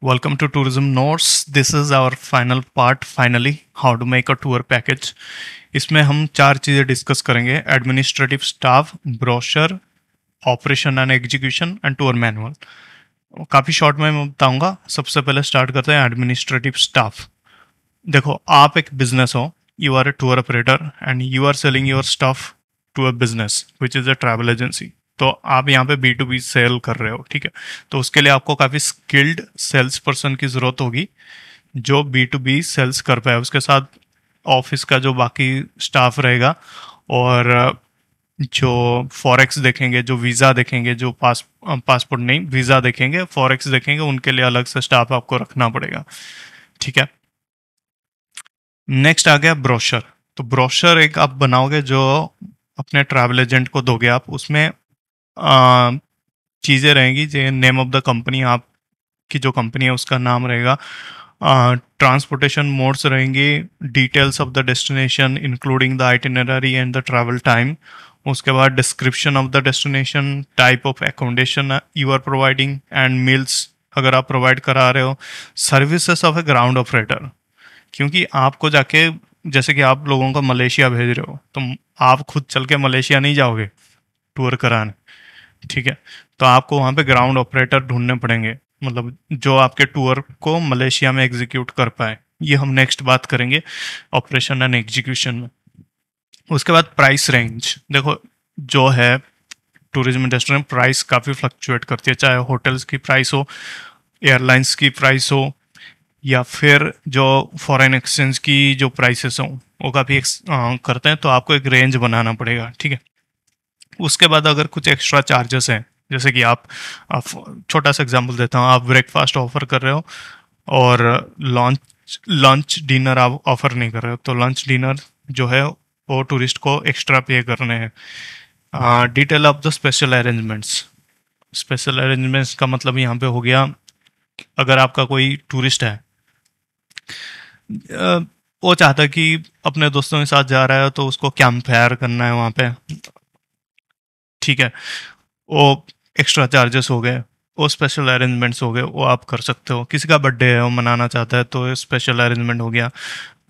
Welcome to Tourism Notes. This is our final part finally how to make a tour package. इसमें हम चार चीज़ें discuss करेंगे administrative staff brochure operation and execution and tour manual काफ़ी short में मैं बताऊंगा सबसे पहले स्टार्ट करते हैं एडमिनिस्ट्रेटिव स्टाफ देखो आप एक बिजनेस हो you are a tour operator and you are selling your staff to a business which is a travel agency तो आप यहाँ पे बी टू बी सेल कर रहे हो ठीक है तो उसके लिए आपको काफ़ी स्किल्ड सेल्स पर्सन की ज़रूरत होगी जो बी टू बी सेल्स कर पाए उसके साथ ऑफिस का जो बाकी स्टाफ रहेगा और जो फॉरेक्स देखेंगे जो वीज़ा देखेंगे जो पास पासपोर्ट नहीं वीज़ा देखेंगे फॉरेक्स देखेंगे उनके लिए अलग से स्टाफ आपको रखना पड़ेगा ठीक है नेक्स्ट आ गया ब्रोशर तो ब्रोशर एक आप बनाओगे जो अपने ट्रैवल एजेंट को दोगे आप उसमें चीज़ें रहेंगी जो नेम ऑफ द कंपनी आप की जो कंपनी है उसका नाम रहेगा ट्रांसपोर्टेशन मोड्स रहेंगे details of the destination including the itinerary and the travel time उसके बाद description of the destination type of accommodation you are providing and meals अगर आप प्रोवाइड करा रहे हो services of a ground operator क्योंकि आपको जाके जैसे कि आप लोगों को मलेशिया भेज रहे हो तो आप खुद चल के मलेशिया नहीं जाओगे टूर कराने ठीक है तो आपको वहाँ पे ग्राउंड ऑपरेटर ढूंढने पड़ेंगे मतलब जो आपके टूर को मलेशिया में एग्जीक्यूट कर पाए ये हम नेक्स्ट बात करेंगे ऑपरेशन एंड एग्जीक्यूशन में उसके बाद प्राइस रेंज देखो जो है टूरिज्म इंडस्ट्री में प्राइस काफ़ी फ्लक्चुएट करती है चाहे होटल्स की प्राइस हो एयरलाइंस की प्राइस हो या फिर जो फॉरेन एक्सचेंज की जो प्राइसेस हो वो काफ़ी करते हैं तो आपको एक रेंज बनाना पड़ेगा ठीक है उसके बाद अगर कुछ एक्स्ट्रा चार्जेस हैं जैसे कि आप, छोटा सा एग्जांपल देता हूँ आप ब्रेकफास्ट ऑफर कर रहे हो और लॉन्च लंच डिनर आप ऑफर नहीं कर रहे हो तो लंच डिनर जो है वो टूरिस्ट को एक्स्ट्रा पे करने हैं detail of the special arrangements special arrangements का मतलब यहाँ पे हो गया अगर आपका कोई टूरिस्ट है वो चाहता कि अपने दोस्तों के साथ जा रहा है तो उसको कैंप फायर करना है वहाँ पे ठीक है वो एक्स्ट्रा चार्जेस हो गए वो स्पेशल अरेंजमेंट्स हो गए वो आप कर सकते हो किसी का बर्थडे है वो मनाना चाहता है तो स्पेशल अरेंजमेंट हो गया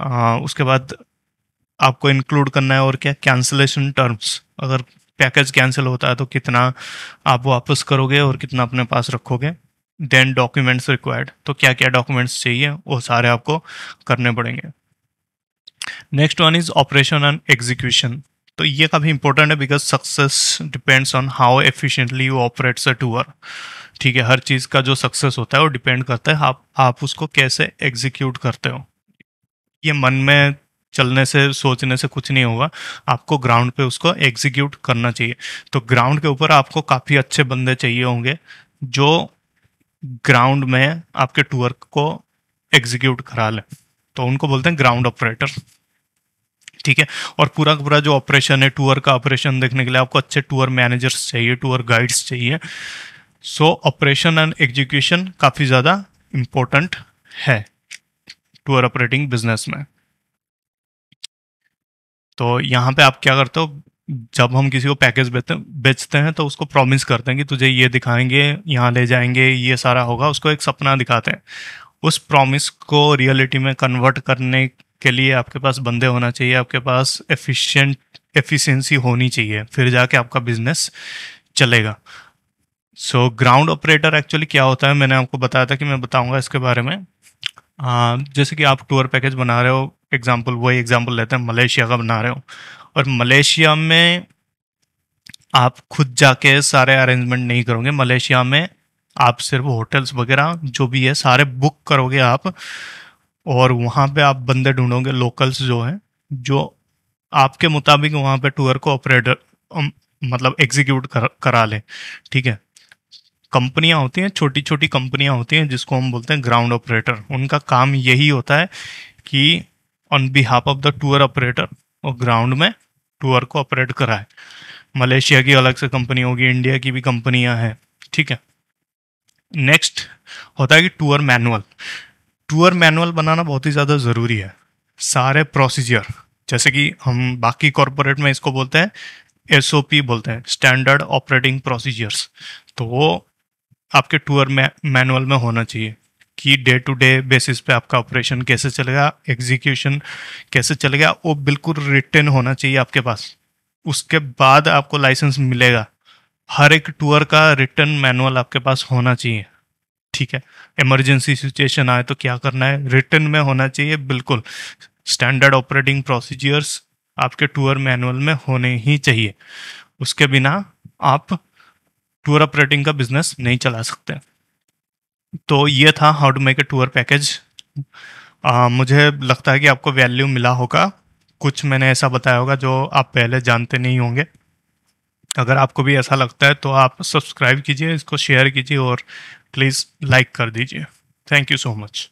आ, उसके बाद आपको इंक्लूड करना है और क्या कैंसिलेशन टर्म्स अगर पैकेज कैंसिल होता है तो कितना आप वापस करोगे और कितना अपने पास रखोगे देन डॉक्यूमेंट्स रिक्वायर्ड तो क्या क्या डॉक्यूमेंट्स चाहिए वो सारे आपको करने पड़ेंगे next one is operation and execution तो ये काफ़ी इंपॉर्टेंट है because success depends on how efficiently you operates a tour ठीक है हर चीज़ का जो सक्सेस होता है वो डिपेंड करता है आप आप उसको कैसे एग्जीक्यूट करते हो ये मन में चलने से सोचने से कुछ नहीं होगा आपको ग्राउंड पे उसको एग्जीक्यूट करना चाहिए तो ग्राउंड के ऊपर आपको काफ़ी अच्छे बंदे चाहिए होंगे जो ग्राउंड में आपके टूअर को एग्जीक्यूट करा लें तो उनको बोलते हैं ग्राउंड ऑपरेटर ठीक है और पूरा पूरा जो ऑपरेशन है टूर का ऑपरेशन देखने के लिए आपको अच्छे टूर मैनेजर्स चाहिए टूर गाइड्स चाहिए सो ऑपरेशन एंड एग्जीक्यूशन काफ़ी ज़्यादा इम्पोर्टेंट है टूर ऑपरेटिंग बिजनेस में तो यहाँ पे आप क्या करते हो जब हम किसी को पैकेज बेचते हैं तो उसको प्रॉमिस करते हैं कि तुझे ये दिखाएंगे यहाँ ले जाएंगे ये सारा होगा उसको एक सपना दिखाते हैं उस प्रॉमिस को रियलिटी में कन्वर्ट करने के लिए आपके पास बंदे होना चाहिए आपके पास एफिशिएंट एफिशिएंसी होनी चाहिए फिर जाके आपका बिजनेस चलेगा सो ग्राउंड ऑपरेटर एक्चुअली क्या होता है मैंने आपको बताया था कि मैं बताऊंगा इसके बारे में आ, जैसे कि आप टूर पैकेज बना रहे हो एग्जाम्पल वही एग्जाम्पल लेते हैं मलेशिया का बना रहे हो और मलेशिया में आप खुद जाके सारे अरेंजमेंट नहीं करोगे मलेशिया में आप सिर्फ होटल्स वगैरह जो भी है सारे बुक करोगे आप और वहाँ पे आप बंदे ढूंढोगे लोकल्स जो हैं जो आपके मुताबिक वहाँ पे टूर को ऑपरेटर मतलब एग्जीक्यूट कर, करा लें ठीक है कंपनियाँ होती हैं छोटी छोटी कंपनियाँ होती हैं जिसको हम बोलते हैं ग्राउंड ऑपरेटर उनका काम यही होता है कि on behalf of the tour operator वो ग्राउंड में टूर को ऑपरेट कराए मलेशिया की अलग से कंपनी होगी इंडिया की भी कंपनियाँ हैं ठीक है नेक्स्ट होता है कि टूर मैनुअल टूर मैनुअल बनाना बहुत ही ज़्यादा ज़रूरी है सारे प्रोसीजर जैसे कि हम बाकी कॉरपोरेट में इसको बोलते हैं एस बोलते हैं स्टैंडर्ड ऑपरेटिंग प्रोसीजर्स तो वो आपके टूर मैनुअल में होना चाहिए कि डे टू डे बेसिस पे आपका ऑपरेशन कैसे चलेगा एग्जीक्यूशन कैसे चलेगा वो बिल्कुल रिटर्न होना चाहिए आपके पास उसके बाद आपको लाइसेंस मिलेगा हर एक टूर का रिटर्न मैनुअल आपके पास होना चाहिए ठीक है इमरजेंसी सिचुएशन आए तो क्या करना है रिटर्न में होना चाहिए बिल्कुल स्टैंडर्ड ऑपरेटिंग प्रोसीजर्स आपके टूर मैनुअल में होने ही चाहिए उसके बिना आप टूर ऑपरेटिंग का बिजनेस नहीं चला सकते तो ये था how to make a tour package मुझे लगता है कि आपको वैल्यू मिला होगा कुछ मैंने ऐसा बताया होगा जो आप पहले जानते नहीं होंगे अगर आपको भी ऐसा लगता है तो आप सब्सक्राइब कीजिए इसको शेयर कीजिए और प्लीज़ लाइक कर दीजिए थैंक यू सो मच